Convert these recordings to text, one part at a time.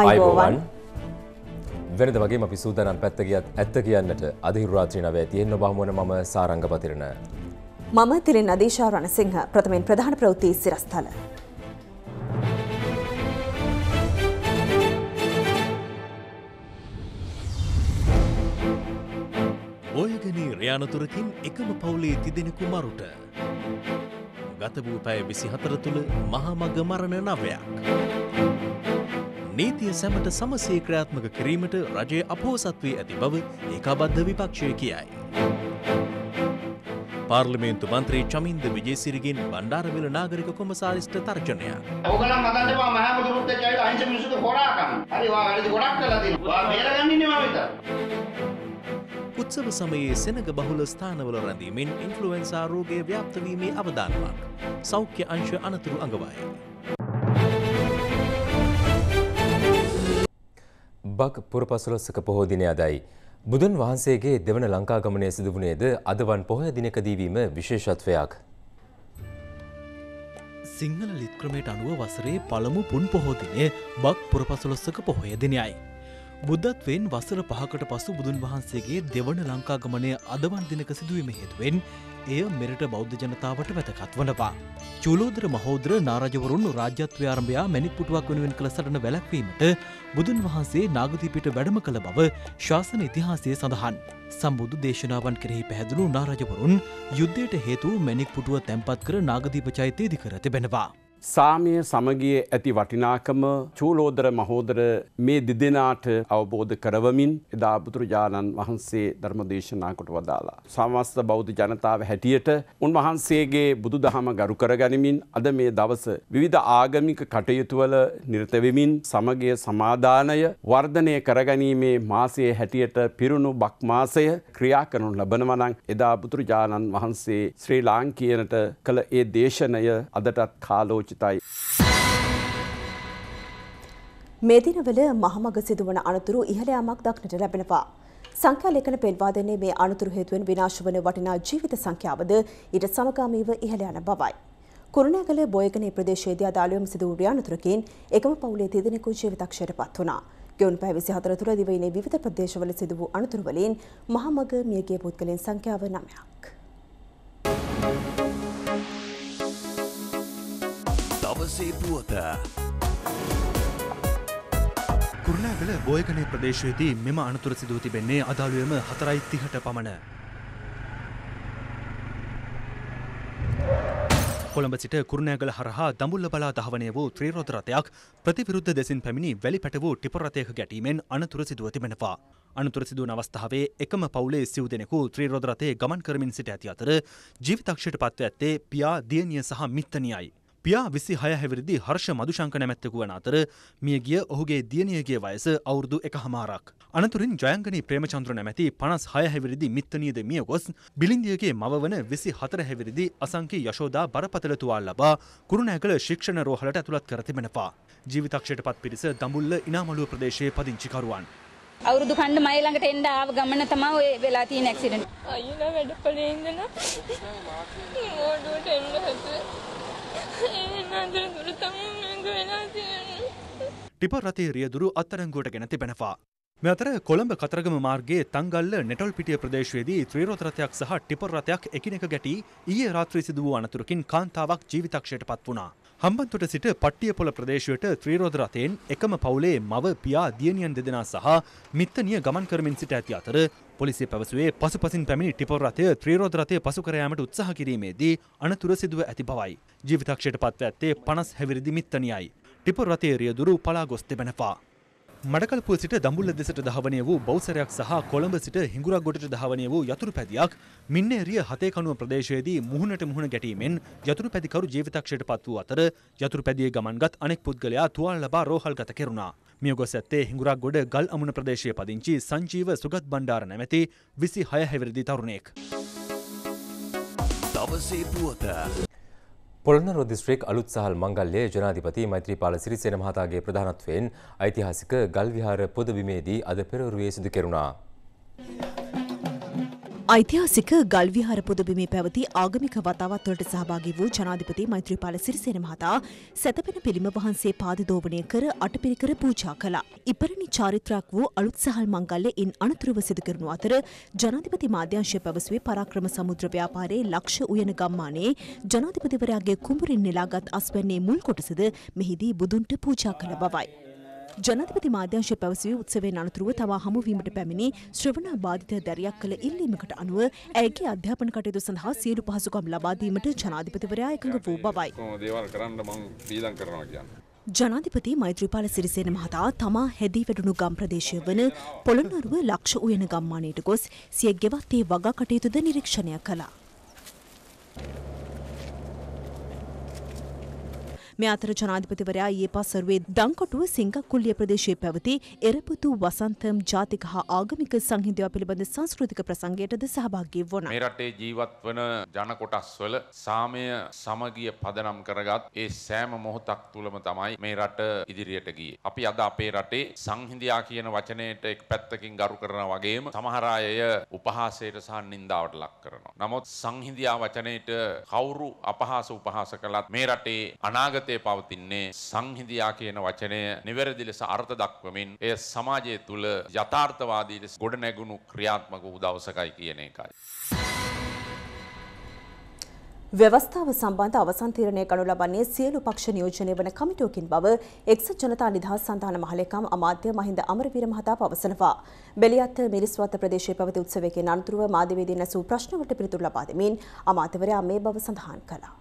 අයිබෝවන් වෙනද වගේ අපි සූදනම් පැත්තගියත් ඇත්ත කියන්නට අධහිරරාත්‍රී නවය තියෙන් ඔබහමුවන මම සාරංග පතිරණ. මම තිරෙන් අදේශා රණසිංහ ප්‍රථමෙන් ප්‍රධාන ප්‍රවෘති සිරස්ථල. ඔයගනී රයානතුරකින් එකම පවුලේ තිදෙනෙකු මරුට. ගත වූ පැය විසි හතර තුළ මහමග මරණ නවයක්. නීතිය සැමට සමසේ ක්‍රියාත්මක කිරීමට රජය අපහෝසත් වී ඇති බව ඒකාබද්ධ විපක්ෂය කියයි. පාර්ලිමේන්තු මන්ත්‍රී චමින්ද විජේසිරිගෙන් බණ්ඩාරවිල නාගරික කොමසාරිස්ට තර්ජනය. ඔයගොල්ලන් මතකද මම හැම දුරුත් එක්ක ඇවිත් අහිංසක මිනිස්සුන්ට හොරා ගන්න. හරි ඔයා වැරදි ගොඩක් කරලා තියෙනවා. ඔයා බේරගන්න ඉන්නේ මම විතර. උත්සව සමයේ සෙනඟ බහුල ස්ථානවල රැඳීමෙන් ඉන්ෆ්ලුවෙන්සා රෝගය ව්‍යාප්ත වීමේ අවදානමක්. සෞඛ්‍ය අංශ අනතුරු අඟවායි. ඔබ්බක් පුරපසළොස්සක පොහෝ දිනය අදයි. බුදුන් වහන්සේගේ දෙවන ලංකාගමනය සිදුවනේද අදවන් පොහොය දිනකදීවීම විශේෂත්වයක්. සිංහල ලිත්ක්‍රමයට අනුව වසරේ පළමු පුන් පොහෝදිනය බක් පුරපසළොස්සක පොහොය දිනයයි. බුද්ධත්වෙන් වසර පහකට පසු බුදුන් වහන්සේගේ දෙවන ලංකාගමනය අදවන් දිනක සිදුවීම හේතුවෙන් එය මෙරට බෞද්ධ ජනතාවට වැතකත් වනවා. චූලෝදර මහෝදර නාරජවරුන් රාජ්‍යත්වයාරම්භයා මැනිපුටුවක් වෙනුවෙන් කළ සටන වැලැක්වීමට බුදුන් වහන්සේ නාගතිපිට වැඩම කළ බව ශාසන ඉතිහාසය සඳහන්. සම්බුදු දේශනාවන් කෙරෙහි පැහැදුණු නාරජවරුන් යුද්ධයට හේතු මැනික් පුටුව තැන්පත් කර නාගදීපචෛතයේදි කර තිබෙනවා. සාමය සමගිය ඇති වටිනාකම චූලෝදර මහෝදර මේ දෙදෙනාට අවබෝධ කරවමින් එදා බුදුරජාණන් වහන්සේ ධර්ම දේශනා කොට වදාලා. සමස්ත බෞද්ධ ජනතාව හැටියට උන්වහන්සේගේ බුදු දහම ගරු කරගනිමින් අද මේ දවස විවිධ ආගමික කටයුතුවල නිරතවෙමින් සමගිය සමාධානය වර්ධනය කරගැනීමේ මාසයේ හැටියට පිරුණු බක් මාසය ක්‍රියා කරනු ලබනවනං එදා බුදුරජාණන් වහන්සේ ශ්‍රී ලාංකීයනට කළ ඒ දේශනය අදටත් කාලෝච නිශ්චිතයි. මේ දිනවල මහමග සිදුවන අනතුරු ඉහළ යාමක් දක්නට ලැබෙනවා. සංඛ්‍යා ලේඛන පෙන්වා දෙන්නේ මේ අනතුරු හේතුවෙන් විනාශ වන වටිනා ජීවිත සංඛ්‍යාවද ඊට සමගාමීව ඉහළ යන බවයි. කුරුණෑගල බොයගනේ ප්‍රදේශයේදී අදාළවම සිදු වූ අනතුරකින් එකම පවුලේ තිදෙනෙකු ජීවිතක්ෂයට පත් වුණා. ගෙවුණු පැය 24 තුළ දිවයිනේ විවිධ ප්‍රදේශවල සිදු වූ අනතුරු වලින් මහමග මියගිය පුද්ගලයන් සංඛ්‍යාව 9ක්. නිවසේ පුවත. කුරුණෑගල බෝයකනේ ප්‍රදේශයේදී මෙම අනතුර සිදුව තිබෙන්නේ අදාළුවම හතරයි තිහට පමණ. කොළඹ සිට කුරුණෑගල හරහා දඹුල්ල බලා දහවනය වූ ත්‍රීරෝධ රථයක් ප්‍රතිවිරුද්ධ දෙසින් පැමිණි වැලි පැට වූ ටිප රථයක ගැටීමෙන් අනතුර සිදුව තිබෙනවා. අනතුර සිදුවන අවස්ථාවේ එකම පවුලේ සිව් දෙනෙකු ත්‍රීරෝධ රථයේ ගමන් කරමින් සිට ඇති අතර ජීවිතක්ෂයට පත්ව ඇත්තේ පියා දියණිය සහ මිත්තණියයි. පියා විසි හය හැවිරිදි හර්ෂ මදුශංක නැමැත්තකු වන අතර මියගිය ඔහුගේ දියණියගේ වයස අවුරුදු එක හමාරක්. අනතුරින් ජයංගනී ප්‍රේමචන්ද්‍ර නැමැති පනස් හය හැවිරිදි මිත්තනීද මිය ගොස් බිලින්දියගේ මව වන විසි හතර හැවිරිදි අසංකි යශෝදා බරපතලතුවාල් ලබා කුරුණෑකළ ශික්ෂණ රෝහලට ඇතුළත් කර තිබෙනවා. ජීවිතක්ෂයට පත් පිරිස දඹුල්ල ඉනාමලුව ප්‍රදේශයේ පදිංචිකරුවන්. අවුරුදු කණ්ඩ මයි ළඟට එන්න ආව ගමන තමයි ඔය වෙලා තියෙන ඇක්සිඩන්ට්. අයියලා වැඩ පොලේ ඉඳලා ඕඩුවට එන්න හැදුවා. ටිප රතේ රියදුරු අත්තරංගුවට ගෙන තිබෙනවා. මෙතර කොළඹ කතරගම මාර්ගයේ තංගල්ල නෙටල් පිටිය ප්‍රදේශයේදී ත්‍රීරෝත රථයක් සහ ටිපර් රථයක් එකිනෙක ගැටී ඊයේ රාත්‍රී සිදු වූ අනතුරකින් කාන්තාවක් ජීවිතක්ෂයට පත් වුණා. හම්බන්තොට සිට පට්ටියපොළ ප්‍රදේශයට ත්‍රීරෝධ රථයෙන් එකම පවුලේ මව පියා දියණියන් දෙදෙනා සහ මිත්තනිය ගමන් කරමින් සිට ඇති අතර පොලිසිය පැවසුවේ පසුපසින් පැමිණි ටිපොර් රථය ත්‍රීරෝධ රථය පසු කර යාමට උත්සාහ කිරීමේදී අනතුර සිදුව ඇති බවයි. ජීවිතක්ෂයට පත්ව ඇත්තේ 50 හැවිරිදි මිත්තනියයි. ටිපොර් රථයේ රියදුරු පලා ගොස් තිබෙනවා. මඩකල්පුව සිට දඹුල්ල දෙසට දහවනය වූ බෞසරයක් සහ කොළඹ සිට හිඟුරක් ගොඩට දහවනය වූ යතුරු පැදියක් මින්නේරිය හතේකනුව ප්‍රදේශයේදී මුහුණට මුහුණ ගැටීමෙන් යතුරු පැදිකරු ජීවිතක්ෂයට පත් වූ අතර යතුරු පැදියේ ගමන්ගත් අනෙක් පුද්ගලයා තුවාල ලබා රෝහල්ගත කෙරුණා. මිය ගොස් ඇත්තේ හිඟුරක් ගොඩ ගල් අමුණ ප්‍රදේශය පදිංචි සංජීව සුගත් බණ්ඩාර නැමැති විසි හය හැවිරදි තරුණෙක්. දවසේ පුවත පොළොන්නරුව දිස්ත්‍රික් අලුත් සහල් මංගල්‍යයේ ජනාධිපති මෛත්‍රීපාල සිරිසේන මහතාගේ ප්‍රධානත්වයෙන් ඓතිහාසික ගල් විහාර පොදබිමේදී අද පෙරවරුවේ සිදු කෙරුණා. ඓතිහාසික ගල්විහාර පුදබිමේ පැවති ආගමික වතාවත්වලට සහභාගී වූ ජනාධිපති මෛත්‍රීපාල සිරිසේන මහතා සැතපෙන පිළිම වහන්සේ පාදදෝවණය කර අටපිරිකර පූජා කළා. ඉපරණි චාරිත්‍රාක් වූ අලුත් සහල් මංගල්‍ය ඉන් අනතුරුව සිදු කරනු අතර ජනාධිපති මාධ්‍යංශය පැවසුවේ පරාක්‍රම සමුද්‍ර ව්‍යාපාරයේ ලක්ෂ උයන ගම්මානයේ ජනාධිපතිවරයාගේ කුඹුරින් නෙලාගත් අස්වැන්නේ මුල් කොටසද මෙහිදී බුදුන්ට පූජා කළ බවයි. ජනාධිපති මාධ්‍යංශය පැවසුවේ උත්සවයෙන් අනතුරුව තවා හමුවීමට පැමිණි ශ්‍රවණා බාධිත දැරියක් කළ ඉල්ලීමකට අනුව ඇයගේ අධ්‍යාපන කටයුතු සඳහා සියලු පහසුකම් ලබා දීමට ජනාධිපතිවරයා එකඟ වූ බවයි. දේවල් කරන්න මම පීඩම් කරනවා කියන්නේ. ජනාධිපති මෛත්‍රීපාල සිරිසේන මහතා තමා හැදී වැඩුණු ගම් ප්‍රදේශය වන පොළොන්නරුව ලක්ෂ උයන ගම්මානයට ගොස් සිය ගෙවත්තේ වගා කටයුතුද නිරීක්ෂණය කළා. මේ අතර ජනාධිපතිවරයා ඊයේ පස්වරුවේ දංකොටුව සිංගක්කුල්ලිය ප්‍රදේශයේ පැවති එරපුතු වසන්තම් ජාතික හා ආගමික සංහිඳියාව පිළිබඳ සංස්කෘතික ප්‍රසංගයටද සහභාගී වුණා. මේ රටේ ජීවත් වන ජන කොටස්වල සාමය සමගිය පදනම් කරගත් ඒ සෑම මොහොතක් තුලම තමයි මේ රට ඉදිරියට ගියේ. අපි අද අපේ රටේ සංහිඳියා කියන වචනයට එක් පැත්තකින් ගරු කරනා වගේම සමහර අය උපහාසයට සහ නින්දාවට ලක් කරනවා. නමුත් සංහිඳියා වචනයට කවුරු අපහාස උපහාස කළත් මේ රටේ අනාගතය ජීවිතයේ පවතින්නේ සංහිඳියා කියන වචනය නිවැරදි ලෙස අර්ථ දක්වමින් එය සමාජය තුළ යථාර්ථවාදී ලෙස ගොඩනැගුණු ක්‍රියාත්මක වූ දවසකයි කියන එකයි. ව්‍යවස්ථාව සම්බන්ධ අවසන් තීරණය ගනු ලබන්නේ සියලු පක්ෂ නියෝජනය වන කමිටුවකින් බව එක්සත් ජනතා නිදහස් සන්ධාන මහලේකම් අමාත්‍ය මහින්ද අමරවීර මහතා පවසනවා. බෙලියත් මිරිස්වත ප්‍රදේශයේ පැවති උත්සවයකින් අනතුරුව මාධ්‍යවේදීන් ඇසූ ප්‍රශ්නවලට පිළිතුරු ලබා දෙමින් අමාත්‍යවරයා මේ බව සඳහන් කළා.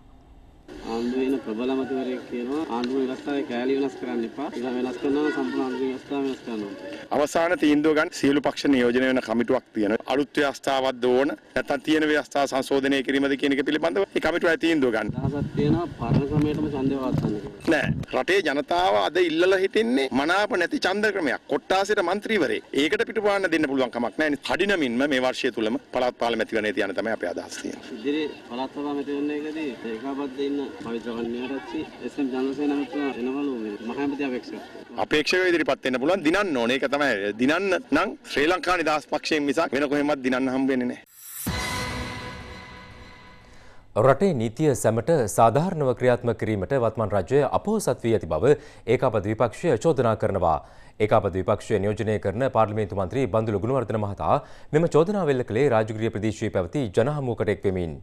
ආණ්ඩුවේ ඉන්න ප්‍රබල මැතිවරයෙක් කියනවා ආණ්ඩුව වෙනස් කරලා කෑලි වෙනස් කරන්න එපා. ඒක වෙනස් කරනවා නම් සම්පූර්ණ ආණ්ඩුවේ ව්‍යවස්ථාව වෙනස් කරනවා. අවසාන තීන්දුව ගන්න සියලු පක්ෂ නියෝජනය වෙන කමිටුවක් තියෙනවා. අලුත් ව්‍යවස්ථාවක් දෝන නැත්නම් තියෙන ව්‍යවස්ථා සංශෝධනය කිරීමද කියන එක පිළිබඳව මේ කමිටුවයි තීන්දුව ගන්න. අදහසක් තියෙනවා පරණ ක්‍රමයටම ඡන්දය පවත්වන්න කියලා. නෑ රටේ ජනතාව අද ඉල්ලලා හිටින්නේ මනාප නැති ඡන්ද ක්‍රමයක්. කොට්ටාසෙට മന്ത്രിවරේ. ඒකට පිටුපාන්න දෙන්න පුළුවන් කමක් නෑනේ. කඩිනමින්ම මේ වර්ෂය තුලම පළාත් පාර්ලිමේන්තු වෙනේ තියන තමයි අපේ අදහස් තියෙන්නේ. ඉදිරි පළාත් සභාව මෙතනදී ඒකාබද්ධ ඉන්න පරිත්‍රගන්නයට එම් ජනසේ නමත එනවලු මහැමති අපේක්ෂ අපේක්ෂක ඉදිරිපත් වෙන්න පුළුවන් දිනන්න ඕනේ ඒක තමයි දිනන්න නම් ශ්‍රී ලංකා නිදහස් පක්ෂයෙන් මිසක් වෙන කොහෙවත් දිනන්න හම්බ වෙන්නේ නැහැ රටේ නීතිය සැමට සාධාරණව ක්‍රියාත්මක කිරීමට වත්මන් රජය අපොහොසත් වී ඇති බව ඒකාපද විපක්ෂය චෝදනා කරනවා. ඒකාපද විපක්ෂය නියෝජනය කරන පාර්ලිමේන්තු මන්ත්‍රී බඳුළු ගුණවර්ධන මහතා මෙම චෝදනාව එල්ල කළේ රාජගිරිය ප්‍රදේශයේ පැවති ජනහමුවකට එක් වෙමින්.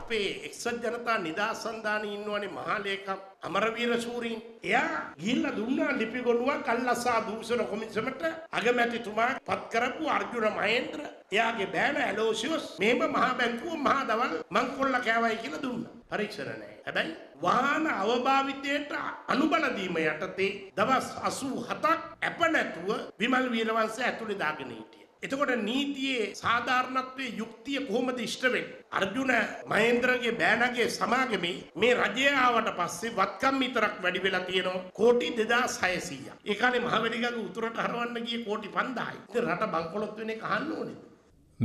අපේ එක්සත් ජනතා නිදහස් සන්ධානයේ ඉන්නවනේ මහලේකම් අමරවීර සූරීන් එයා ගිහිල්ලා දුන්නා ලිපි ගොනුවක් අල්ලසා දූෂණ කොමිසමට අගමැතිතුමා පත් කරපු අර්ජුන මහේන්ද්‍ර එයාගේ බෑන ඇලෝසියස් මෙහෙම මහා බැංකුව මහා දවල් මං කොල්ල කෑවයි කියලා දුන්නා පරීක්ෂණ නැහැ හැබැයි වාහන අවභාවිතයට අනුබල දීම යටතේ දවස් 87ක් ඇප නැතුව විමල් වීරවංශ ඇතුලේ දාගෙන හිටියා එතකොට නීතියේ සාධාරණත්වයේ යුක්තිය කොහොමද ඉෂ්ට වෙන්නේ? අර්ජුන මහේන්ද්‍රගේ බෑනගේ සමාගමේ මේ රජය ආවට පස්සේ වත්කම් විතරක් වැඩි වෙලා තියෙනවා කෝටි 2600ක්. ඒ කාලේ මහවැලිගඟ උතුරට හරවන්න ගියේ කෝටි 5000යි. ඉතින් රට බංකොලොත් වෙන එක අහන්න ඕනේ.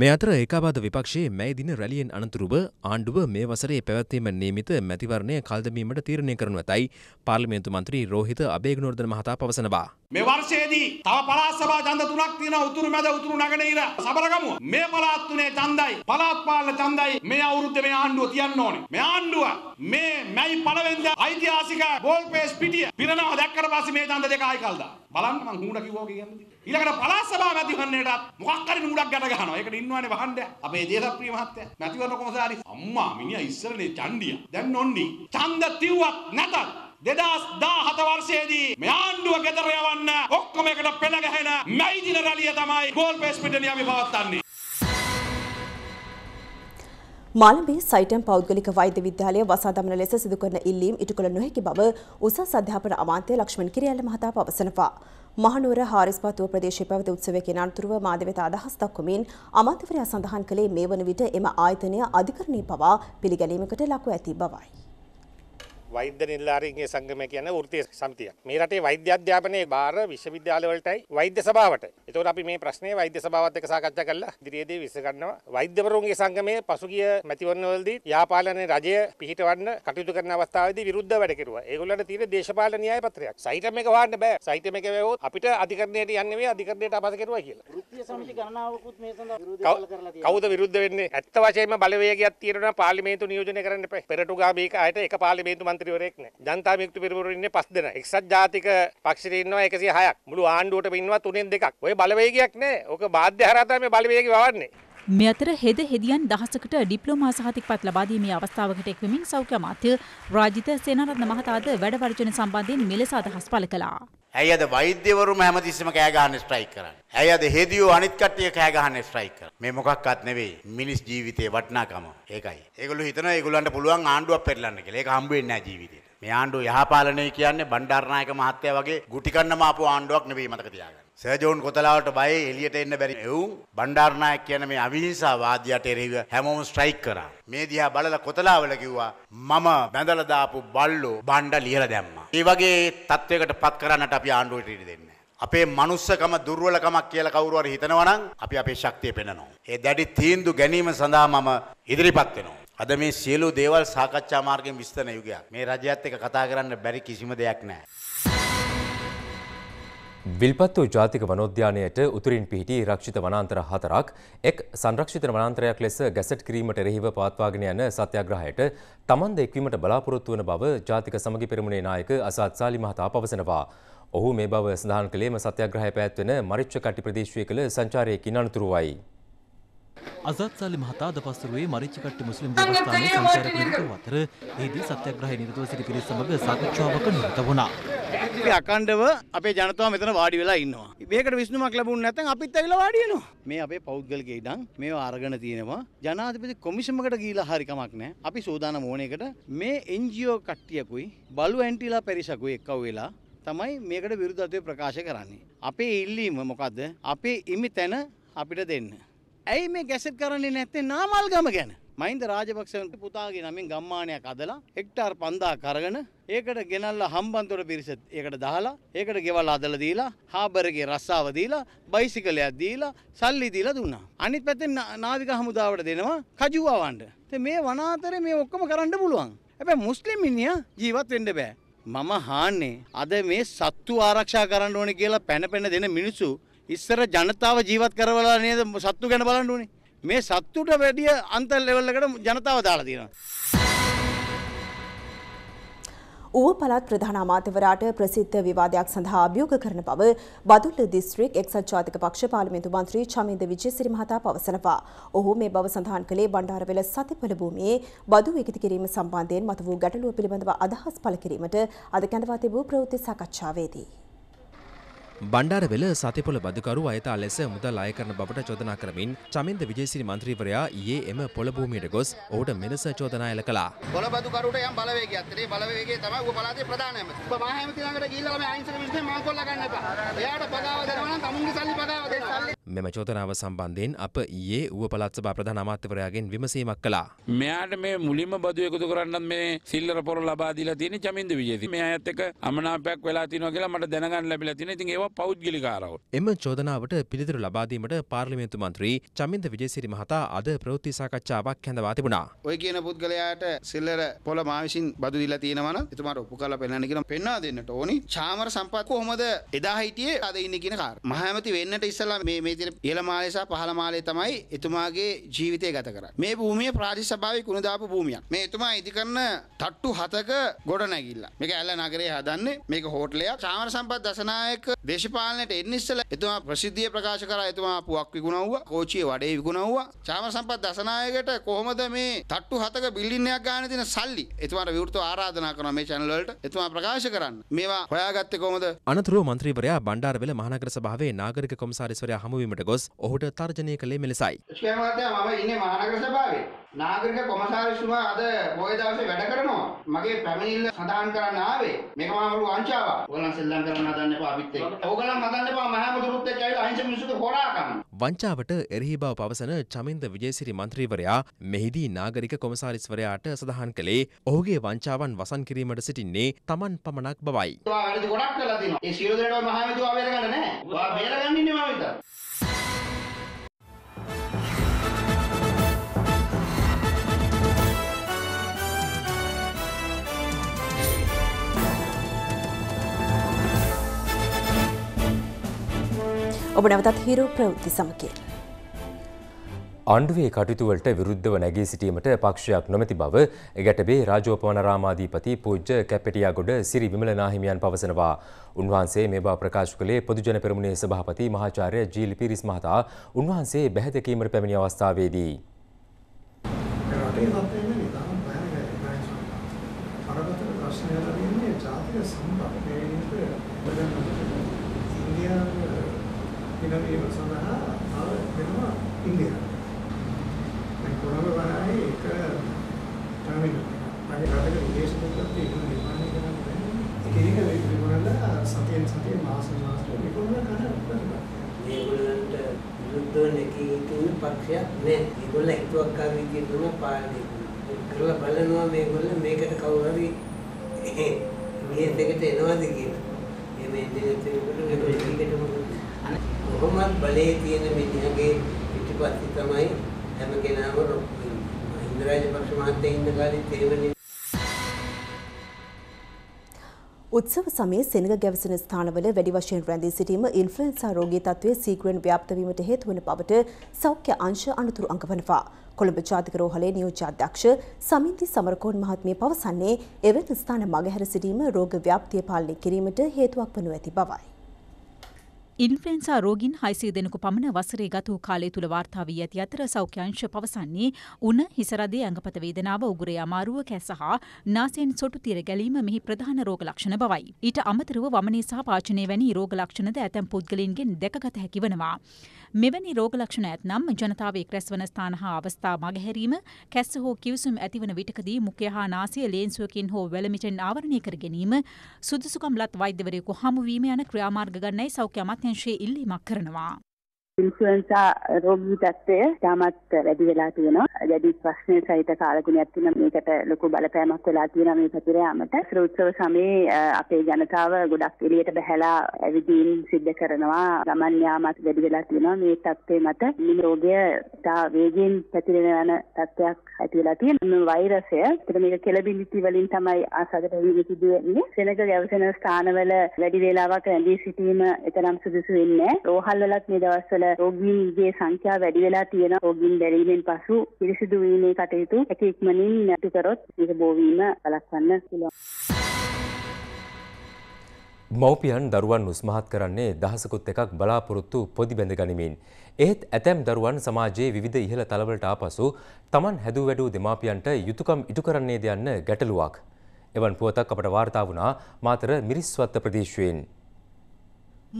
මේ අතර ඒකාබාධ විපක්ෂයේ මැයි දින රැලියෙන් අනතුරුව ආණ්ඩුව මේ වසරේ පැවැත්වීම නියමිත මැතිවරණය කල්දමීමට තීරණය කරනු ඇතයි පාර්ලිමේන්තු මන්ත්‍රී රෝහිත අබේගුණවර්ධන මහතා පවසනවා. මේ වර්ෂයේදී තව පළාත් සභා ඡන්ද තුනක් තියෙනවා උතුරු මැද උතුරු නගනීර සබරගමුව. මේ පළාත් තුනේ ඡන්දයි පළාත් පාලන ඡන්දයි මේ අවුරුද්දේ මේ ආණ්ඩුව තියන්න ඕනේ. මේ ආණ්ඩුව මේ මැයි පළවෙනිදා ඓතිහාසික බෝල් පේස් පිටිය පිරනවා දැක්කට පස්සේ මේ ඡන්ද දෙක ආයි කල්දා. බලන්න මං හුණා කිව්වා ඔක කියන්නේ. ඊළඟට පළාත් සභාව මැතිවරණයට මොකක් හරි නූඩක් ගැට ගන්නවා. ඒකට ඉන්නවනේ වහන්න අපේ දේශප්‍රිය මහත්තයා. මැතිවරණ කොමසාරි අම්මා මිනිහා ඉස්සරනේ චණ්ඩියා. දැන් ඔන්නි. ඡන්ද තිව්වත් නැතත් දෙදස් දාහත වර්ෂයේදී මේ ආණ්ඩුව ගෙදර යවන්න ඔක්කොම එකට පෙළ ගැහෙන මැයිදින රැළිය තමයි ගෝල් පේස් පිටලිය අපි පවත්වන්නේ. මාළඹේ සයිටම් පෞද්ගලික වෛද්‍ය විද්‍යාලය වසා දමන ලෙස සිදු කරන ඉල්ලීම් ඉටු කළ නොහැකි බව උසස් අධ්‍යාපන අමාත්‍ය ලක්ෂ්මන් කිරියල්ල මහතා පවසනවා. ಮಹನೂರ ಹಾರಿಸ್ಬಾತು ಪ್ರದೇಶ ಪವಿದ ಉತ್ಸವಕ್ಕೆ ಅನಂತರವ ಮಾಧವತ අදහස් දක්වමින් අමාත්‍යවරයා සඳහන් කළේ මේ වන විට එම ආයතනය අධිකරණය පවා පිළිගැනීමකට ලකු ඇති බවයි. වෛද්‍ය නිලධාරීන්ගේ සංගමය කියන වෘත්තීය සමිතියක්. මේ රටේ වෛද්‍ය අධ්‍යාපනයේ බාර විශ්වවිද්‍යාලවලටයි වෛද්‍ය සභාවටයි. ඒතකොට අපි මේ ප්‍රශ්නේ වෛද්‍ය සභාවත් එක්ක සාකච්ඡා කරලා ඉදිරියේදී විසඳගන්නවා. වෛද්‍යවරුන්ගේ සංගමය පසුගිය මැතිවරණවලදී යාපාලනේ රජය පිහිටවන්න කටයුතු කරන අවස්ථාවේදී විරුද්ධ වැඩ කෙරුවා. ඒගොල්ලන්ට තියෙන දේශපාලන න්‍යාය පත්‍රයක්. සයිටම් එක වහන්න බෑ. සයිටම් එක වැවුවොත් අපිට අධිකරණයට යන්නේ නෙවෙයි අධිකරණයට අපහාස කෙරුවා කියලා. වෘත්තීය සමිති ගණනාවකුත් මේ සඳහා විරෝධය කරලා තියෙනවා. කවුද විරුද්ධ වෙන්නේ? ඇත්ත වශයෙන්ම බලවේගයක් තියෙනවා පාර්ලිමේන්තු නියෝජනය කරන්න පෙරටුගාමීක අයට එක පාර්ලිමේන්තු මන්ත්‍රීවරයෙක් නෑ. ජනතා විමුක්ති පෙරමුණේ ඉන්නේ පස් දෙනා. එක්සත් ජාතික පක්ෂයේ ඉන්නවා 106ක්. මුළු ආණ්ඩුවටම ඉන්නවා තුනෙන් දෙකක්. ඔය බලවේගයක් නෑ. ඕක බාධ්‍ය හරහා තමයි මේ බලවේගය වවන්නේ. මේ අතර හෙද හෙදියන් දහසකට ඩිප්ලෝමා සහතිකපත් ලබා දීමේ අවස්ථාවකට එක්වෙමින් සෞඛ්‍ය අමාත්‍ය රාජිත සේනාරත්න මහතාද වැඩ වර්ජන සම්බන්ධයෙන් මෙලෙස අදහස් පළ කළා. ඇයි අද වෛද්‍යවරුම හැමතිස්සම කෑ ගහන්න ස්ට්‍රයික් කරන්නේ? ඇයි අද හෙදියෝ අනිත් කට්ටිය කෑ ගහන්න ස්ට්‍රයික් කරන්නේ? මේ මොකක්වත් නෙවෙයි. මිනිස් ජීවිතේ වටිනාකම. ඒකයි. ඒගොල්ලෝ හිතනවා ඒගොල්ලන්ට පුළුවන් ආණ්ඩුවක් පෙරලන්න කියලා. ඒක හම්බ වෙන්නේ නැහැ ජීවිතේට. මේ ආණ්ඩුව යහපාලනය කියන්නේ බණ්ඩාරනායක මහත්තයා වගේ ගුටි කන්නම ආපු ආණ්ඩුවක් නෙවෙයි මතක තියාගන්න. සර්ජෝන් කොතලාවට බය එලියට එන්න බැරි එවුන් බණ්ඩාරනායක කියන මේ අවිහිංසාවාදියාට එරෙහිව හැමෝම ස්ට්‍රයික් කරා. මේ දිහා බලලා කොතලාවල කිව්වා මම බැඳලා දාපු බල්ලෝ බණ්ඩ ලියලා දැම්මා. ඒ වගේ තත්වයකට පත් කරන්නට අපි ආණ්ඩුවට ඉඩ දෙන්නේ අපේ මනුස්සකම දුර්වලකමක් කියලා කවුරු හරි හිතනවා නම් අපි අපේ ශක්තිය පෙන්නනවා. ඒ දැඩි තීන්දුව ගැනීම සඳහා මම ඉදිරිපත් වෙනවා. අද මේ සියලු දේවල් සාකච්ඡා මාර්ගයෙන් විස්තර යුගයක්. මේ රජයත් එක්ක කතා කරන්න බැරි කිසිම දෙයක් නැහැ. විල්පත්තු ජාතික වනෝද්‍යානයට උතුරින් පිහිටි රක්ෂිත වනාන්තර හතරක් එක් සංරක්ෂිත වනාන්තරයක් ලෙස ගැසට් කිරීමට එරෙහිව පවත්වාගෙන යන සත්‍යාග්‍රහයට තමන්ද එක්වීමට බලාපොරොත්තු වන බව ජාතික සමගි පෙරමුණේ නායක අසත් සාලි මහතා පවසනවා. ඔහු මේ බව සඳහන් කළේම සත්‍යාග්‍රහය පැවැත්වෙන මරිච්චකට්ටි ප්‍රදේශයේ කළ සංචාරයකින් අනතුරුවයි. අසත් සල්ලි මහතා අද පස්තරුවේ මරිච්චිකට්ටි මුස්ලිම් දේවස්ථානයේ සංචාරක නිරතව අතර එහිදී සත්‍යග්‍රහය නිරතව සිටි පිරිස සමග සාකච්ඡාවක නිරත වුණා. අපි අකණ්ඩව අපේ ජනතාව මෙතන වාඩි වෙලා ඉන්නවා. මේකට විසඳුමක් ලැබුණ නැත්නම් අපිත් ඇවිල්ලා වාඩි වෙනවා. මේ අපේ පෞද්ගලික ඉඩම් මේවා අරගෙන තියෙනවා. ජනාධිපති කොමිෂමකට ගිහිලා හරි කමක් නැහැ. අපි සෝදානම් ඕන එකට මේ NGO කට්ටියකුයි බලු ඇන්ටිලා පෙරිසකුයි එක්කව වෙලා තමයි මේකට විරුද්ධත්වය ප්‍රකාශ කරන්නේ. අපේ ඉල්ලීම මොකද්ද? අපේ ඉමි තැන අපිට දෙන්න. ඇයි මේ ගැසට් කරන්නේ නැත්තේ නාමල් ගම ගැන? මහින්ද රාජපක්ෂ පුතාගේ නමින් ගම්මානයක් අදලා හෙක්ටාර් 5000 අරගෙන ඒකට ගෙනල්ලා හම්බන්තොට පිරිස ඒකට දාලා ඒකට ගෙවල් අදලා දීලා හාබර් එකේ රස්සාව දීලා බයිසිකලයක් දීලා සල්ලි දීලා දුන්නා. අනිත් පැත්තෙන් නාවික හමුදාවට දෙනවා කජුවා වණ්ඩ. ඉතින් මේ වනාන්තරේ මේ ඔක්කොම කරන්න පුළුවන්. හැබැයි මුස්ලිම් මිනිහා ජීවත් වෙන්න බෑ. මම හාන්නේ අද මේ සත්තු ආරක්ෂා කරන්න ඕනේ කියලා පැන පැන දෙන මිනිස්සු ඉස්සර ජනතාව ජීවත් කරවලා නේද සත්තු ගැන බලන්න ඕනේ. මේ සත්තුට වැඩිය අන්තර් ලෙවල් එකට ජනතාව දාලා තියෙනවා. ඌව පළාත් ප්‍රධාන අමාත්‍යවරයාට ප්‍රසිද්ධ විවාදයක් සඳහා අභියෝග කරන බව බදුල්ල දිස්ත්‍රික් එක්සත් ජාතික පක්ෂ පාර්ලිමේන්තු මන්ත්‍රී චමින්ද විජේසිරි මහතා පවසනවා. ඔහු මේ බව සඳහන් කළේ බණ්ඩාරවෙල සතිපල භූමියේ බදු විකිත කිරීම සම්බන්ධයෙන් මත වූ ගැටලුව පිළිබඳව අදහස් පළ කිරීමට අද කැඳවා තිබූ ප්‍රවෘත්ති සාකච්ඡාවේදී. බණ්ඩාරවෙල සතිපොල බදුකරු අයතා ලෙස මුදල් අය කරන බවට චෝදනා කරමින් චමින්ද විජේසිරි මන්ත්‍රීවරයා ඊයේ එම පොළභූමියට ගොස් ඔහුට මෙලෙස චෝදනා එළ කළා. පොළබදුකරුට යම් බලවේගයක් තියෙනවා. බලවේගය තමයි ඔබ පළාතේ ප්‍රධාන ඇමති. ඔබ මහ ඇමති ළඟට ගිහිල්ලා මේ අහිංසක මිනිස්සු මාකොල්ලා ගන්න එපා. එයාට පගාව දෙනවා නම් තමුන්ගේ සල්ලි පගාව දෙන්න. මෙම චෝදනාව සම්බන්ධයෙන් අප ඊයේ ඌව පළාත් සභා ප්‍රධාන අමාත්‍යවරයාගෙන් විමසීමක් කළා. මෙයාට මේ මුලින්ම බදු එකතු කරන්නත් මේ සිල්ලර පොර ලබා දීලා තියෙන චමින්ද විජේසිංහ. මේ අයත් එක්ක අමනාපයක් වෙලා තියෙනවා කියලා මට දැනගන්න ලැබිලා තියෙනවා. ඉතින් ඒවා පෞද්ගලික ආරවුල්. එම චෝදනාවට පිළිතුරු ලබා දීමට පාර්ලිමේන්තු මන්ත්‍රී චමින්ද විජේසිරි මහතා අද ප්‍රවෘත්ති සාකච්ඡාවක් කැඳවා තිබුණා. ඔය කියන පුද්ගලයාට සිල්ලර පොළ මා විසින් බදු දීලා තියෙනවා නම් එතුමාට ඔප්පු කරලා පෙන්නන්න කියලා පෙන්වා දෙන්නට ඕනි. චාමර සම්පත් කොහොමද එදා හිටියේ අද ඉන්නේ කියන කාරණා. මහාමති වෙන්නට ඉස්සලා මේ මේ විදිහට ඉහළ මාලය සහ පහළ මාලය තමයි එතුමාගේ ජීවිතය ගත කරන්නේ. මේ භූමිය ප්‍රාදේශ සභාවේ කුණදාපු භූමියක්. මේ එතුමා ඉදි කරන තට්ටු 7ක ගොඩනැගිල්ල. මේක ඇල්ල නගරේ හදන්නේ. මේක හෝටලයක්. චාමර සම්පත් දසනායක දේශපාලනයට එන්න ඉස්සෙල්ලා එතුමා ප්‍රසිද්ධිය ප්‍රකාශ කරලා එතුමා පුවක් විකුණවුවා. කෝචියේ වඩේ විකුණවුවා. චාමර සම්පත් දසනායකට කොහොමද මේ තට්ටු 7ක බිල්ඩින් එකක් ගන්න දෙන සල්ලි? එතුමාට විවෘතව ආරාධනා කරනවා මේ channel වලට. එතුමා ප්‍රකාශ කරන්න. මේවා හොයාගත්තේ කොහොමද? අනතුරුව මන්ත්‍රීවරයා බණ්ඩාරවෙල මහනගර සභාවේ නාගරික කොමසාරිස්වරයා හමුවීම දැන්වීමට ගොස් ඔහුට තර්ජනය කළේ මෙලෙසයි. මම ඉන්නේ මහනගර සභාවේ. නාගරික කොමසාරිස්තුමා අද පොය දවසේ වැඩ කරනවා. මගේ පැමිණිල්ල සඳහන් කරන්න ආවේ. මේක මාමුළු වංචාවක්. ඕගොල්ලන් සෙල්ලම් කරන්න හදන්න එපා අපිත් එක්ක. ඕගොල්ලන් හදන්න එපා මහමුදුරුත් එක්ක ඇවිල්ලා අහිංසක මිනිස්සුන්ට හොරා ගන්න. වංචාවට එරෙහි බව පවසන චමින්ද විජේසිරි මන්ත්‍රීවරයා මෙහිදී නාගරික කොමසාරිස්වරයාට සඳහන් කළේ ඔහුගේ වංචාවන් වසන් කිරීමට සිටින්නේ තමන් පමණක් බවයි. ඔයා වැඩි ගොඩක් කරලා තියෙනවා. ඒ සියලු දේට මහමුදුරුවා බේරගන්න නැහැ. ඔයා බේරගන්න ඉන්නේ මම විතර. ඔබ නැවතත් හිරු ප්‍රවෘත්ති සමකේ. ආණ්ඩුවේ කටයුතුවලට විරුද්ධව නැගී සිටීමට පක්ෂයක් නොමැති බව ගැටබේ රාජෝපවනරාමාධීපති පූජ්ජ කැපටියාගොඩ සිරි විමලනාහිමියන් පවසනවා. උන්වහන්සේ මේ බව ප්‍රකාශ කළේ පොදුජන පෙරමුණේ සභාපති මහාචාර්ය ජීල් පිරිස් මහතා උන්වහන්සේ බැහැදකීමට පැමිණි අවස්ථාවේදී. පිනවීම සඳහා තව වෙනවා ඉන්දියාව. දැන් කොළඹ වනාහි එක ටර්මිනල්. මගේ රටේ විදේශ මුද්‍රත් ඒක නිර්මාණය කරන්න බැහැ. ඒක එක විකුණලා සතියෙන් සතිය මාස මාස විකුණලා ගන්න පුළුවන්. මේගොල්ලන්ට විරුද්ධව නැකී සිටින පක්ෂයක් නැහැ. ඒගොල්ලෝ හිතුවක්කාර විදියට තමයි පාලනය කරන්නේ. කරලා බලනවා මේගොල්ලෝ මේකට කවුරු හරි මේ දෙකට එනවද කියලා. මේ දෙකට එනකොට මේකට මොකද කොහොමත් බලේ තියෙන මිනිහගේ පිටිපස්සේ තමයි හැම කෙනාම ඉන්ද්‍රාජපක්ෂ මහත්තයා ඉන්න කාලෙත් එහෙමනේ උත්සව සමයේ සෙනඟ ගැවසෙන ස්ථානවල වැඩි වශයෙන් රැඳී සිටීම ඉන්ෆ්ලුවෙන්සා රෝගී තත්ත්වයේ සීක්‍රෙන් ව්‍යාප්ත වීමට හේතු වන බවට සෞඛ්‍ය අංශ අනුතුරු අඟවනවා. කොළඹ ජාතික රෝහලේ නියෝජ්‍ය අධ්‍යක්ෂ සමින්ති සමරකෝන් මහත්මිය පවසන්නේ එවැනි ස්ථාන මගහැර සිටීම රෝග ව්‍යාප්තිය පාලනය කිරීමට හේතුවක් වනු ඇති බවයි. ඉන්ෆලෙන්සා රෝගින් හයිසිය දෙනකු පමණ වසරේ ගත වූ කාලය තුළ වාර්තා වී ඇති අතර සෞඛ්‍යංශ පවසන්නේ උණ හිසරදේ අංගපත වේදනාව උගුරේ අමාරුව කැස හා නාසයෙන් සොටු තිර ගැලීම මෙහි ප්‍රධාන රෝග ලක්ෂණ බවයි. ඊට අමතරව වමනේ සහ පාචනය වැනි රෝග ලක්ෂණද ඇතැම් පුද්ගලයන්ගෙන් දැකගත හැකි වනවා. මෙවැනි රෝග ලක්ෂණ ඇතනම් ජනතාවේ ක්‍රැස්වන ස්ථාන හා අවස්ථා මගහැරීම කැස්ස හෝ කිවිසුම් ඇතිවන විටකදී මුඛය හා නාසය ලේන්සුවකින් හෝ වැලමිටෙන් ආවරණය කර ගැනීම සුදුසුකම් ලත් වෛද්‍යවරයෙකු හමුවීම යන ක්‍රියාමාර්ග ගන්නයි සෞඛ්‍ය අමාත්‍ය ප්‍රඥංශයේ ඉල්ලීමක් කරනවා. ඉන්ෆලන්සා රෝගී තත්ත්වය තාමත් වැඩි වෙලා තියෙනවා. දැඩි ප්‍රශ්න සහිත කාලගුණයක් තියෙනවා. මේකට ලොකු බලපෑමක් වෙලා තියෙනවා මේ පැතිර යාමට. ශ්‍රෝත්සව සමයේ අපේ ජනතාව ගොඩක් එළියට බහැලා ඇවිදීම් සිද්ධ කරනවා. ගමන් යාමත් වැඩි වෙලා තියෙනවා. මේ තත්ත්වේ මත මේ රෝගය තා වේගයෙන් පැතිරෙන යන තත්ත්වයක් ඇති වෙලා තියෙනවා. වෛරසය. ඒකට මේක කෙලබිලිටි වලින් තමයි ආසාදට වීම සිදු වෙන්නේ. සෙනඟ ගැවසෙන ස්ථානවල වැඩි වේලාවක් රැඳී සිටීම එතරම් සුදුසු වෙන්නේ නැහැ. රෝහල්වලත් මේ දවස්වල රෝගීගේ සංඛ්‍යාව වැඩි වෙලා තියෙන රෝගීන් දැරීමෙන් පසු පිරිසිදු වීමේ කටයුතු හැකි ඉක්මනින් නැති කරොත් මේක බෝවීම වළක්වන්න පුළුවන්. මව්පියන් දරුවන් උස්මහත් කරන්නේ දහසකුත් එකක් බලාපොරොත්තු පොදි බැඳ ගනිමින්. එහෙත් ඇතැම් දරුවන් සමාජයේ විවිධ ඉහළ තලවලට ආපසු තමන් හැදූ වැඩූ දෙමාපියන්ට යුතුකම් ඉටු කරන්නේ දයන්න ගැටලුවක්. එවන් පුවතක් අපට වාර්තා වුණා මාතර මිරිස්වත්ත ප්‍රදේශයෙන්.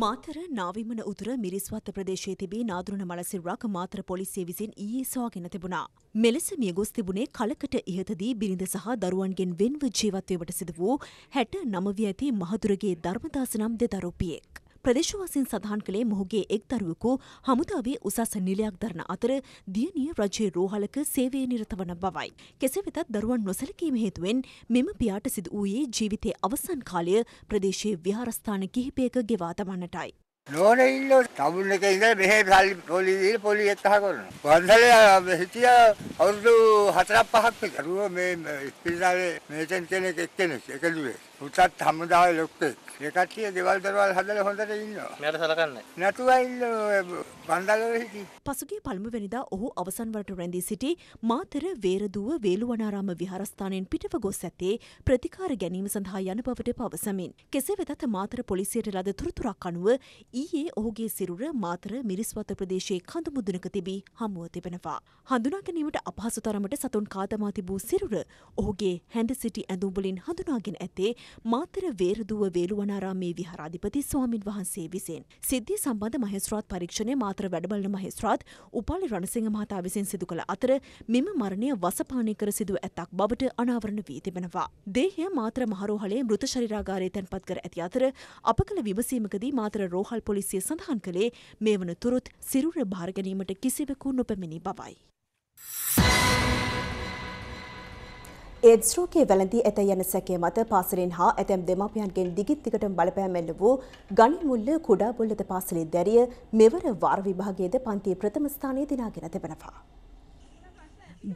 ಮಾತರ ನಾವಿಮನ ಉದುರ ಮಿರಿಸ್ವಾತ ಪ್ರದೇಶයේ තිබී නාදුරන මලසිරුරක් මාතර පොලිසිය විසින් ඊයේ සොයාගෙන තිබුණා. මෙලෙස මිය ගොස් තිබුණේ කලකට ඉහතදී බිරිඳ සහ දරුවන්ගෙන් වෙන්ව ජීවත් වීමට සිදු වූ 69 ඇති මහදුරගේ ධර්මදාස නම් දෙදරුපියෙක්. ප්‍රදේශ වශයෙන් සඳහන් කළේ මොහුගේ එක් දරුවෙකු හමුදාවේ උසස් නිලයක් දරන අතර දියණිය රජයේ රෝහලක සේවයේ නිරත වන බවයි. කෙසේ වෙතත් දරුවන් නොසැලකීම හේතුවෙන් මෙම පියාට සිදු වූයේ ජීවිතයේ අවසන් කාලය ප්‍රදේශයේ විහාරස්ථාන කිහිපයක ගෙවා දමන්නටයි. නෝන ඉන්න ටවුන් එකේ ඉඳලා මෙහෙ සල්ලි පොලිස් දීලා පොලිස් එක්කහ කරනවා. වන්දලේ හිටිය අවුරුදු 4ක් 5ක් විතර. මේ ස්පිරිතාලේ මේසන් කෙනෙක් එක්කෙනෙක් එකලුවේ. පුතත් හමුදාවේ ලොක්කෙක්. ඒ කට්ටිය දේවල් දරවල් හදලා හොඳට ඉන්නවා. මෙයාට සලකන්නේ. නැතුව ඉන්න වන්දලවල හිටි. පසුගිය පළමුවෙනිදා ඔහු අවසන් වරට රැඳී සිටි මාතර වේරදුව වේළුවනාරාම විහාරස්ථානයෙන් පිටව ගොස් ඇත්තේ ප්‍රතිකාර ගැනීම සඳහා යන බවට පවසමින්. කෙසේ වෙතත් මාතර පොලිසියට ලද තොරතුරක් අනුව ඊයේ ඔහුගේ සිරුර මාතර මිරිස්වත ප්‍රදේශයේ කඳු මුදුනක තිබී හමුව තිබෙනවා. හඳුනා ගැනීමට අපහසු තරමට සතුන් කාදමා තිබූ සිරුර ඔහුගේ හැඳ සිටි ඇඳුම් වලින් හඳුනාගෙන ඇත්තේ මාතර වේරදුව වේළුවනාරාමේ විහාරාධිපති ස්වාමින් වහන්සේ විසින් සිද්ධිය සම්බන්ධ මහේස්ත්‍රාත් පරීක්ෂණය මාතර වැඩබලන මහේස්ත්‍රාත් උපාලි රණසිංහ මහතා විසින් සිදු කළ අතර මෙම මරණය වසපානය කර සිදුව ඇතක් බවට අනාවරණ වී තිබෙනවා. දේහය මාතර මහරෝහලේ මෘත ශරීරාගාරයේ තැන්පත් කර ඇති අතර අප කළ විමසීමකදී මාතර රෝහල් පොලිසිය සඳහන් කළේ මේ වන තුරුත් සිරුර භාර ගැනීමට කිසිවෙකු නොපැමිණි බවයි. ඒඩ්ස් රෝගේ වැළඳී ඇත යන සැකය මත පාසලෙන් හා ඇතැම් දෙමාපියන්ගෙන් දිගිත් දිගටම බලපෑමෙල්ල වූ ගණිමුල්ල කුඩා බොල්ලද පාසලේ දැරිය මෙවර වාර විභාගයේද පන්තියේ ප්‍රථම ස්ථානය දිනාගෙන තිබෙනවා.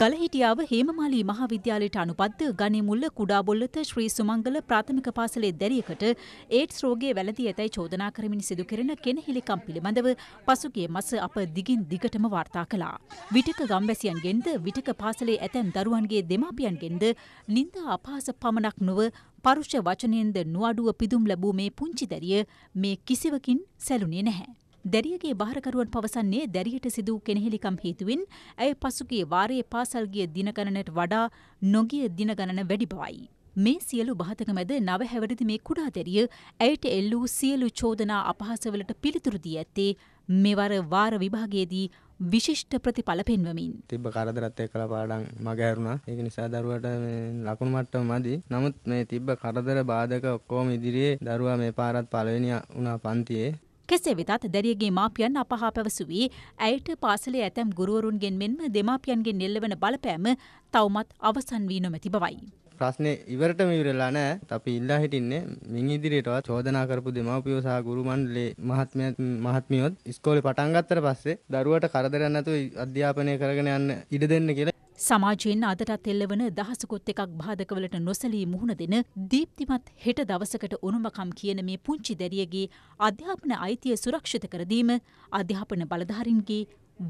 ගලහිටියාව හේමමාලී මහාවිද්‍යාලයට අනුපත් ගනිමුල්ල කුඩාබොල්ලත ශ්‍රී සුමංගල ප්‍රාථමික පාසලේ දැරියකට ඒඩ්ස් රෝගයේ වැළඳී ඇතැයි චෝදනා කරමින් සිදු කෙරෙන කෙනහිලිකම් පිළිබඳව පසුගිය මස අප දිගින් දිගටම වාර්තා කළා. විටක ගම්වැසියන්ගෙන්ද විටක පාසලේ ඇතැම් දරුවන්ගේ දෙමාපියන්ගෙන්ද නින්දා අපහාස පමණක් නොව පරුෂ වචනයෙන්ද නුවඩුව පිදුම් ලැබූ මේ පුංචි දැරිය මේ කිසිවකින් සැලුනේ නැහැ. දැරියගේ භාරකරුවන් පවසන්නේ දැරියට සිදු කෙනෙහිලිකම් හේතුවෙන් ඇය පසුගිය වාරයේ පාසල් ගිය දින ගණනට වඩා නොගිය දින ගණන වැඩි බවයි. මේ සියලු බහතක මැද නව හැවරදි මේ කුඩා දැරිය ඇයට එල්ලූ සියලු චෝදනා අපහාසවලට පිළිතුරු දී ඇත්තේ මෙවර වාර විභාගයේදී විශිෂ්ට ප්‍රතිඵල පෙන්වමින් තිබ කරදරත් එක්කලා පාඩම් මග ඇරුණා ඒක නිසා දරුවට ලකුණු මට්ටම මදි නමුත් මේ තිබ්බ කරදර බාධක ඔක්කොම ඉදිරියේ දරුවා මේ පාරත් පළවෙනි වුණා පන්තියේ කෙසේ වෙතත් දැරියගේ මාපියන් අපහා පැවසුවේ ඇයට පාසලේ ඇතැම් ගුරුවරුන්ගෙන් මෙන්ම දෙමාපියන්ගෙන් නෙල්ලවන බලපෑම තවමත් අවසන් වී නොමැති බවයි. ප්‍රශ්නේ ඉවරටම ඉවරලා නෑ. අපි ඉල්ලා හිටින්නේ මින් ඉදිරියටවත් චෝදනා කරපු දෙමාපියෝ සහ ගුරු මණ්ඩලයේ මහත්මයන් මහත්මියොත් ඉස්කෝලේ පටන් ගත්තට පස්සේ දරුවට කරදරයක් නැතුව අධ්‍යාපනය කරගෙන යන්න ඉඩ දෙන්න කියලා සමාජයෙන් අදටත් එල්ලවන දහසකුත් එකක් බාධකවලට නොසලී මුහුණ දෙන දීප්තිමත් හෙට දවසකට උනුමකම් කියන මේ පුංචි දැරියගේ අධ්‍යාපන අයිතිය සුරක්ෂිත කරදීම අධ්‍යාපන බලධාරින්ගේ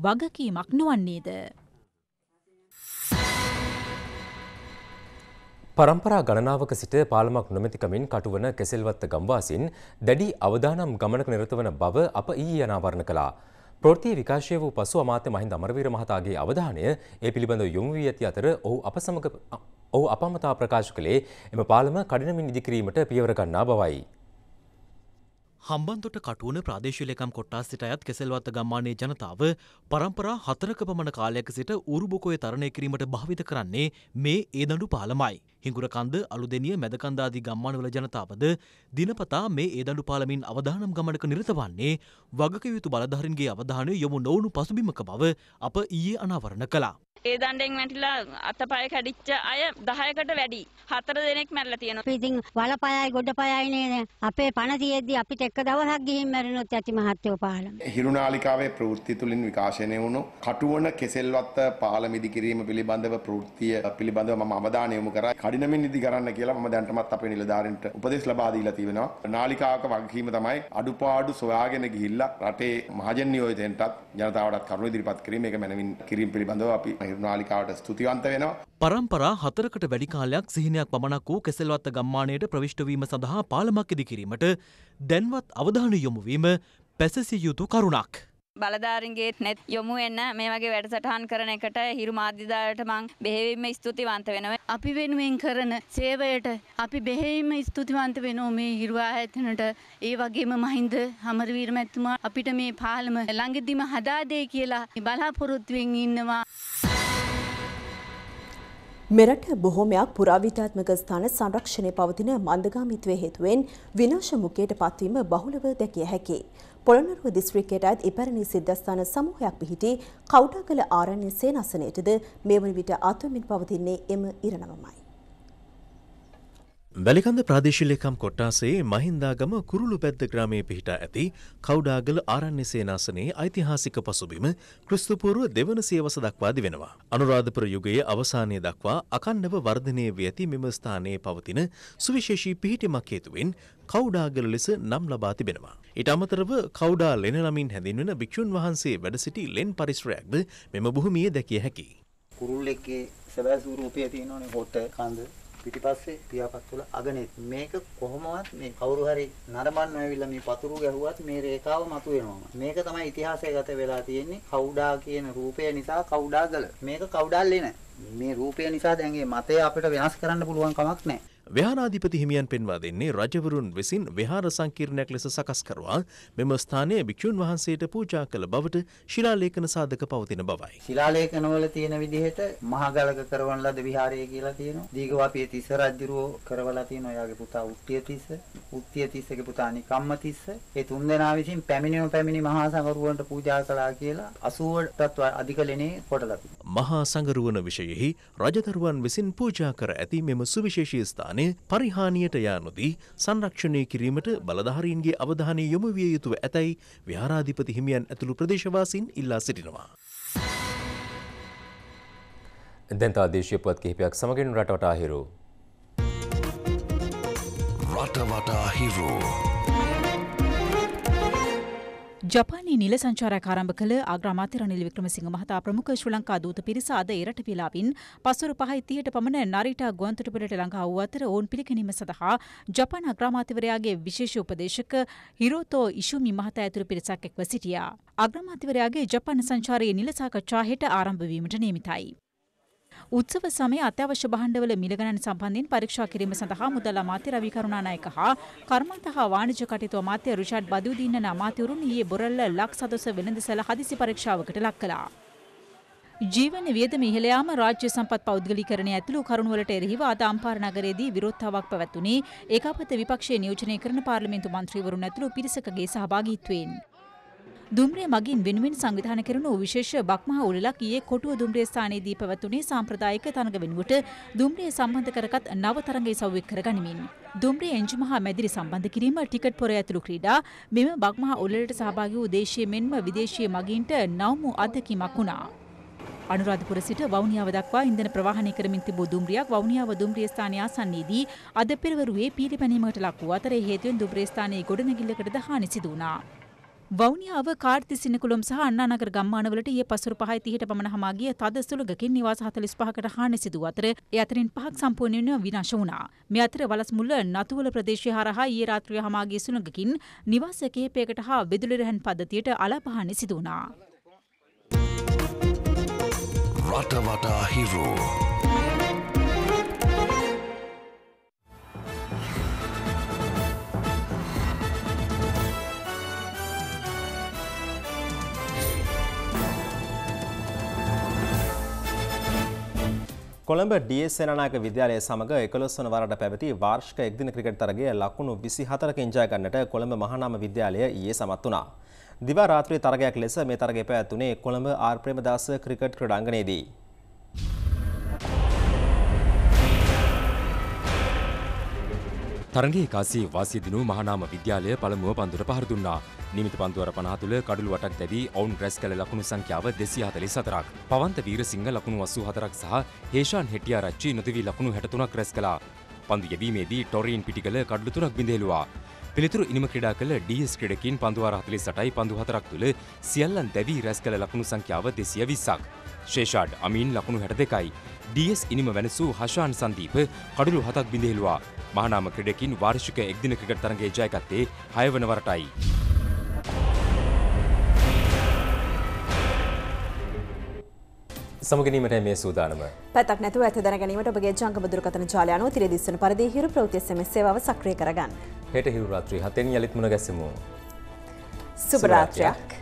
වගකීමක් නොවන්නේද. පරම්පරා ගණනාවක සිට පාලමක් නොමැතිකමින් කටුවන කෙසෙල්වත්ත ගම්වාසින් දැඩි අවදානම් ගමනක නිරතවන බව අප ඊ යනාවරණ කලා. ප්‍රෘතිය විකාශය වූ පසු අමාත්‍ය මහින්ද අමරවීර මහතාගේ අවධානය ඒ පිළිබඳව යොමු වී ඇති අතර ඔහු අප සමග ඔහු අපමතා ප්‍රකාශ කළේ එම පාලම කඩිනමින් ඉදිකිරීමට පියවර ගන්නා බවයි. හම්බන්තොට කටුවන ප්‍රදේශලකම් කොට්ටාසිට අයත් කෙසල්වත්ත ගම්මානයේ ජනතාව පරම්පරා හතරක පමණ කාලයක සිට උරුබොකොය තරණය කිරීමට භාවිත කරන්නේ මේ ඒ දඩු පාලමයි. හිංගුරකන්ද අලුදෙනිය මැදකන්දාදී ගම්මානවල ජනතාවද දිනපතා මේ ඒ දඩු පාලමින් අවධානම් ගමනක නිරතවන්නේ වගකයුතු බලධහරන්ගේ අවධානය යොමු නොවුණු පසුබිමක බව අප ඊයේ අනාවරණ කලා. ඒ දණ්ඩෙන් වැටිලා අතපය කැඩිච්ච අය 10කට වැඩි. හතර දෙනෙක් මැරලා තියෙනවා. අපි ඉතින් වල පයයි ගොඩ පයයි නේද? අපේ පණ තියෙද්දි අපිට එක දවසක් ගිහින් මැරුණොත් ඇති මහත්යෝ පාලම. හිරුනාලිකාවේ ප්‍රවෘත්ති තුලින් විකාශනය වුණු කටුවන කෙසෙල්වත්ත පාලම ඉදිකිරීම පිළිබඳව ප්‍රවෘත්තිය පිළිබඳව මම අවධානය යොමු කරා. කඩිනමින් ඉදි කරන්න කියලා මම දැනටමත් අපේ නිලධාරීන්ට උපදෙස් ලබා දීලා තියෙනවා. නාලිකාවක වගකීම තමයි අඩුපාඩු සොයාගෙන ගිහිල්ලා රටේ මහජන නියෝජිතයන්ටත් ජනතාවටත් කරුණු ඉදිරිපත් කිරීම ඒක මැනවින් කිරීම පිළිබඳව අපි නිර්නාලිකාවට ස්තුතිවන්ත වෙනවා. පරම්පරා හතරකට වැඩි කාලයක් සිහිනයක් පමණක් වූ කෙසල්වත්ත ගම්මානයට ප්‍රවිෂ්ට වීම සඳහා පාලමක් ඉදිකිරීමට දැන්වත් අවධානය යොමු වීම පැසසිය යුතු කරුණක්. බලධාරන්ගේත් නැත් යොමු එන්න මේ වගේ වැඩසටහන් කරන එකට හිරු මාධ්‍යදායට මං බෙහෙවිම ස්තුතිවන්ත වෙනව. අපි වෙනුවෙන් කරන සේවයට අපි බෙහෙවිම ස්තුතිවන්ත වෙනෝ මේ හිරුවා ඇතනට ඒ වගේම මහින්ද හමරවීර මැත්තුමා අපිට මේ පාලම ළඟදිම හදාදේ කියලා බලාපොරොත්තුවෙන් ඉන්නවා. මෙරට බොහොමයක් පුරාවිද්‍යාත්මක ස්ථාන සංරක්ෂණය පවතින මන්දගාමිත්වය හේතුවෙන් විනාශ මුඛයට පත්වීම බහුලව දැකිය හැකි. පොළොන්නරුව දිස්ත්‍රික්කයට අයත් ඉපැරණි සිද්ධස්ථාන සමූහයක් පිහිටි කවුඩාගල ආරණ්‍ය සේනසනයටද මේ වන විට අත්වමින් පවතින්නේ එම ඉරණමයි. වැලිකඳ ප්‍රාදේශිලේකම් කොට්ටාසේ මහින්දාගම කුරුළු පැද්ද ග්‍රාමයේ පිහිටා ඇති කවුඩාගල ආරණ්‍ය සේනාසනයේ ඓතිහාසික පසුබිම ක්‍රිස්තුපූර්ව දෙවන සියවස දක්වා දිවෙනවා. අනුරාධපුර යුගයේ අවසානය දක්වා අකණ්ඩව වර්ධනය වී ඇති මෙම ස්ථානයේ පවතින සුවිශේෂී පිහිටීමක් හේතුවෙන් කවුඩාගල ලෙස නම් ලබා තිබෙනවා. ඊට අමතරව කවුඩා ලෙන නමින් හැඳින්වෙන භික්ෂුන් වහන්සේ වැඩ සිටි ලෙන් පරිසරයක්ද මෙම භූමියේ දැකිය හැකියි. කුරුල්ලෙක්ගේ සැබෑ ස්වරූපය තියෙනවනේ හොට කඳ පිටිපස්සේ පියාපත් තුල අගනෙත් මේක කොහොමවත් මේ කවුරු හරි නරඹන්න ඇවිල්ලා මේ පතුරු ගැහුවත් මේ රේඛාව මතුවෙනවා මේක තමයි ඉතිහාසය ගත වෙලා තියෙන්නේ කවුඩා කියන රූපය නිසා කවුඩාගල මේක කවුඩාල්ලේ නෑ මේ රූපය නිසා දැන් මතය අපිට වෙනස් කරන්න පුළුවන් කමක් නෑ විහාරාධිපති හිමියන් පෙන්වා දෙන්නේ රජවරුන් විසින් විහාර සංකීර්ණයක් ලෙස සකස් කරවා මෙම ස්ථානයේ භික්ෂුන් වහන්සේට පූජා කළ බවට ශිලාලේඛන සාධක පවතින බවයි. ශිලාලේඛනවල තියෙන විදිහට මහගලක කරවන ලද විහාරය කියලා තියෙනවා. දීගවාපිය තිස්ස රජුරෝ කරවලා තියෙන ඔයාගේ පුතා උත්තිය තිස්ස, උත්තිය තිස්සගේ පුතා නිකම්ම තිස්ස. ඒ තුන්දෙනා විසින් පැමිණෙම පැමිණි මහා සංගරුවන්ට පූජා කළා කියලා 80ටත් අධික ලෙනේ කොටලා තිබෙනවා. මහා සංගරුවන විශේෂෙහි රජදරුවන් විසින් පූජා කර ඇති මෙම සුවිශේෂී ස්ථානය නිර්මාණය පරිහානියට යෑනොදී සංරක්ෂණය කිරීමට බලධාරීන්ගේ අවධානය යොමු විය යුතුව ඇතැයි විහාරාධිපති හිමියන් ඇතුළු ප්‍රදේශවාසින් ඉල්ලා සිටිනවා. දැන්තා දේශයපුවත් කිහිපයක් සමගෙන් රටවටා හිරු. රටවටා හිරෝ. ජපානයේ නිල සංචාරයක් ආරම්භ කළ අග්‍රාමාත්‍ය රනිල් වික්‍රමසිංහ මහතා ප්‍රමුඛ ශ්‍රී ලංකා දූත පිරිස අද එරට පිලාවින් පස්වරු 5:30ට පමණ නරිටා ගුවන්තොටුපළට ළඟා වූ අතර ඔවුන් පිළිගැනීම සඳහා ජපාන අග්‍රාමාත්‍යවරයාගේ විශේෂ උපදේශක හිරෝතෝ ඉෂුමි මහතා ඇතුළු පිරිසක් එක්ව සිටියා. අග්‍රාමාත්‍යවරයාගේ ජපාන සංචාරයේ නිල සාකච්ඡා හෙට ආරම්භ වීමට නියමිතයි. උත්සව සමයේ අත්‍යවශ්‍ය භාණ්ඩවල මිල ගණන් සම්බන්ධයෙන් පරීක්ෂා කිරීම සඳහා මුදල් අමාත්‍ය රවි කරුණානායක හා කර්මාන්ත හා වාණිජ්‍ය කටයුතු අමාත්‍ය රිෂාඩ් බදුදීන්න අමාත්‍යවරුන් ඊයේ බොරල්ල ලක් සදොස් වෙළඳසැල හදිසි පරීක්ෂාවකට ලක් කළා. ජීවන වියදම ඉහළ යාම රාජ්‍ය සම්පත් පෞද්ගලීකරණය ඇතුළු කරුණුවලට එරෙහිව අද අම්පාර නගරයේදී විරෝධතාවක් පැවැත්ුණේ ඒකාපත විපක්ෂයේ නියෝජනය කරන පාර්ලිමේන්තු මන්ත්‍රීවරුන් ඇතුළු පිරිසකගේ සහභාගීත්වයෙන්. දුම්රිය මගින් වෙනුවෙන් සංවිධාන කරන විශේෂ බක්මහා උළෙලක් ඊයේ කොටුව දුම්රිය ස්ථානයේදී පැවැතුණේ සාම්ප්‍රදායික තරඟ වෙනුවට දුම්රිය සම්බන්ධ කරගත් නව තරඟ ඉසව්වෙක් කරගනිමින් දුම්රිය එංජු මහා මැදිරි සම්බන්ධ කිරීම ටිකට් පොර ඇතුළු ක්‍රීඩා මෙම බක්මහා උළෙලට සහභාගී වූ දේශීය මෙන්ම විදේශීය මගින්ට නවමු අත්දැකීමක් වුණා. අනුරාධපුර සිට වවුනියාව දක්වා ඉන්ධන ප්‍රවාහනය කරමින් තිබූ දුම්රියක් වවුනියාව දුම්රිය ස්ථානය ආසන්නයේදී අද පෙරවරුවේ පීලිපැනීමකට ලක් වූ අතර හේතුවෙන් දුම්රිය ස්ථානයේ ගොඩනැගිල්ලකටද හානි සිදු වුණා. වෞනියාව කාර්තිසිනකුළුම් සහ අන්නානගර ගම්මානවලට ඊයේ පසුරු 5:30ට පමණ හමා ගිය තද සුළඟකින් නිවාස 45කට හානි සිදු අතර ඒ අතරින් පහක් සම්පූර්ණයෙන් විනාශ වුණා. මේ අතර වලස්මුල්ල නතුවල ප්‍රදේශය හරහා ඊයේ රාත්‍රියේ හමා ගිය සුළඟකින් නිවාස කිහිපයකට හා විදුලි රැහන් පද්ධතියට අලපහානි සිදු වුණා. රටවටා හිරෝ කොළඹ ඩස් සේනානායක විද්‍යාලය සමඟ එකළොස් වන වරට පැවති වාර්ෂික එක්දින ක්‍රිකට් තරගය ලකුණු 24කින් ජය ගන්නට කොළඹ මහානාම විද්‍යාලය ඊයේ සමත් වුණා. දිවා රාත්‍රී තරගයක් ලෙස මේ තරගය පැවැත්ුණේ කොළඹ ආර් ප්‍රේමදාස ක්‍රිකට් ක්‍රීඩාංගණයේදී. තරගේ කාසී වාසිය දිනු මහනාම විද්‍යාලය පළමුුව පන්දුර පහර දුන්නා. නිමිති පන්දුවර පනහ තුළ කඩළු වටක් දැවී ඔවුන් රැස් කළ ලකුණු සංඛ්‍යාව දෙසි හතලි සතරක්. පවන්ත වීර සිංහ ලකුණු වස්සූ හතරක් සහ හේෂාන් හෙටියා රච්චි නොතිවී ලකුණු හැටතුනක් රැස් කලා. පන්දු යෙවීමේදී ටොරීන් පිටිකල කඩ්ලු තුනක් බිඳේලවා. පිළිතුරු ඉනිම ක්‍රඩා කළ ඩස් ක්‍රඩකින් පන්දුවර හතලි සටයි පඳු හතරක් තුළ සියල්ලන් දැවී රැස් කළ ලකුණු සංඛ්‍යාව දෙසිය විස්සක්. ශේෂාඩ් අමීන් ලකුණු හැට දෙකයි. DS ඉනිම වැනසූ හෂාන් සන්දීප කඩුළු හතක් බිඳහෙළුවා. මහනාම ක්‍රඩකින් වාර්ෂික එක්දින ක්‍රිකට් තරගේ ජයකත්තේ හයවන වරටයි. සමගනීමට මේ සූදානම පැතක් නැතුව ඇත දැනීමට ඔබගේ ජංගම දුරකථන ජාලයනුව තිරදිස්සන පරිදි හිරු ප්‍රවෘත්ති SMS සේවාව සක්‍රිය කරගන්න. හෙට හිරු රාත්‍රී 7න් යලිත් මුණ ගැසෙමු. සුබ රාත්‍රියක්.